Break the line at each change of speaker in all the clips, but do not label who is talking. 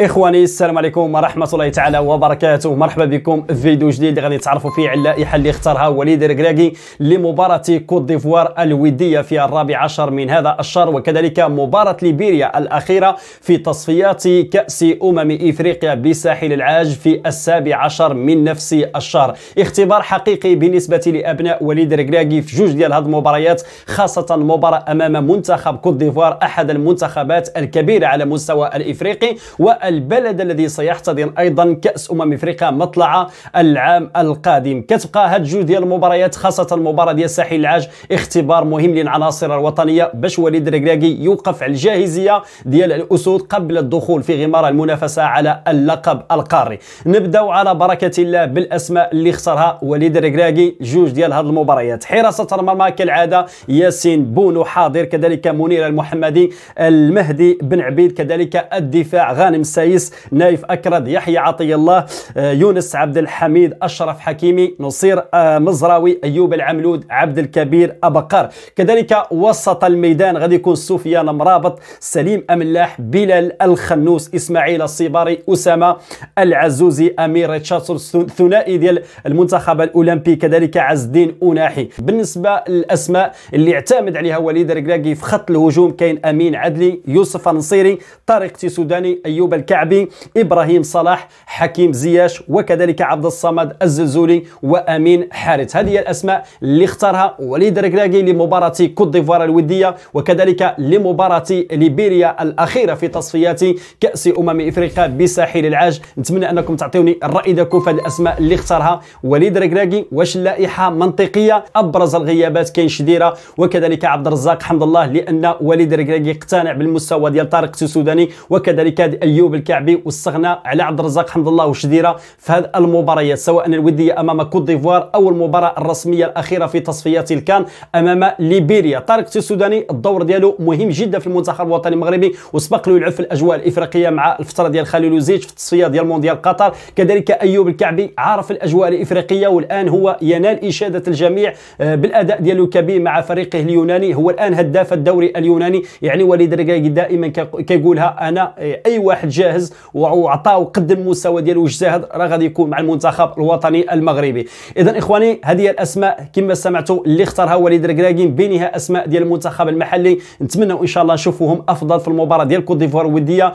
اخواني السلام عليكم ورحمه الله تعالى وبركاته مرحبا بكم في فيديو جديد اللي غادي نتعرفوا فيه على اللائحه اللي اختارها وليد الركراكي لمباراه كوت ديفوار الوديه في الرابع عشر من هذا الشهر وكذلك مباراه ليبيريا الاخيره في تصفيات كاس امم افريقيا بساحل العاج في السابع عشر من نفس الشهر اختبار حقيقي بالنسبه لابناء وليد الركراكي في جوج ديال هذه المباريات خاصه مباراه امام منتخب كوت ديفوار احد المنتخبات الكبيره على مستوى الافريقي و البلد الذي سيحتضن ايضا كاس امم افريقيا مطلع العام القادم كتبقى هاد جوج ديال المباريات خاصه المباراه ديال الساحل العاج اختبار مهم للعناصر الوطنيه باش وليد الركراكي يوقف على الجاهزيه ديال الاسود قبل الدخول في غمار المنافسه على اللقب القاري نبداو على بركه الله بالاسماء اللي اختارها وليد الركراكي جوج ديال هاد المباريات حراسه المرمى كالعاده ياسين بونو حاضر كذلك منير المحمدي المهدي بن عبيد كذلك الدفاع غانم السايس نايف أكرد يحيى عطي الله آه، يونس عبد الحميد أشرف حكيمي نصير آه، مزراوي أيوب العملود عبد الكبير أبقر كذلك وسط الميدان غادي يكون سفيان مرابط سليم أملاح بلال الخنوس إسماعيل الصيباري أسامة العزوزي أمير تشاتسون ثنائي ديال المنتخب الأولمبي كذلك عز الدين أناحي بالنسبة للأسماء اللي اعتمد عليها وليد ركراكي في خط الهجوم كاين أمين عدلي يوسف النصيري طارق تيسوداني أيوب الكبير الكعبي إبراهيم صلاح حكيم زياش وكذلك عبد الصمد الزلزولي وأمين حارث هذه هي الأسماء اللي اختارها وليد ركراكي لمباراة كوت ديفوار الودية وكذلك لمباراة ليبيريا الأخيرة في تصفيات كأس أمم إفريقيا بساحل العاج نتمنى أنكم تعطوني الرأي ديالكم في هذه الأسماء اللي اختارها وليد ركراكي واش اللائحة منطقية أبرز الغيابات كاين شديرة وكذلك عبد الرزاق حمد الله لأن وليد ركراكي اقتنع بالمستوى ديال طارق السوداني وكذلك أيوب الكعبي واستغنى على عبد الرزاق حمد الله وشديره في هذه المباريات سواء الوديه امام كوت ديفوار او المباراه الرسميه الاخيره في تصفيات الكان امام ليبيريا طارق السوداني الدور ديالو مهم جدا في المنتخب الوطني المغربي وسبق له يلعب في الاجواء الافريقيه مع الفتره ديال خليل لوزيتش في التصفيه ديال مونديال قطر كذلك ايوب الكعبي عارف الاجواء الافريقيه والان هو ينال اشاده الجميع آه، بالاداء ديالو الكبير مع فريقه اليوناني هو الان هداف الدوري اليوناني يعني وليد دائما كيقولها انا آه، اي واحد جاء جاهز وعطى وقدم المستوى ديالو واجتهد راه غادي يكون مع المنتخب الوطني المغربي اذا اخواني هذه هي الاسماء كما سمعتوا اللي اختارها وليد الكراكين بينها اسماء ديال المنتخب المحلي نتمنوا ان شاء الله نشوفوهم افضل في المباراه ديال كوت ديفوار الوديه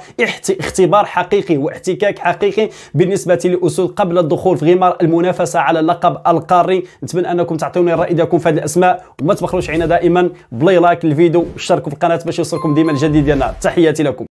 اختبار حقيقي واحتكاك حقيقي بالنسبه لاسود قبل الدخول في غمار المنافسه على اللقب القاري نتمنى انكم تعطوني الراي ديالكم في هذه الاسماء وما تبخلوش علينا دائما بلاي لايك للفيديو واشتركوا في القناه باش يوصلكم ديما الجديد ديالنا تحياتي لكم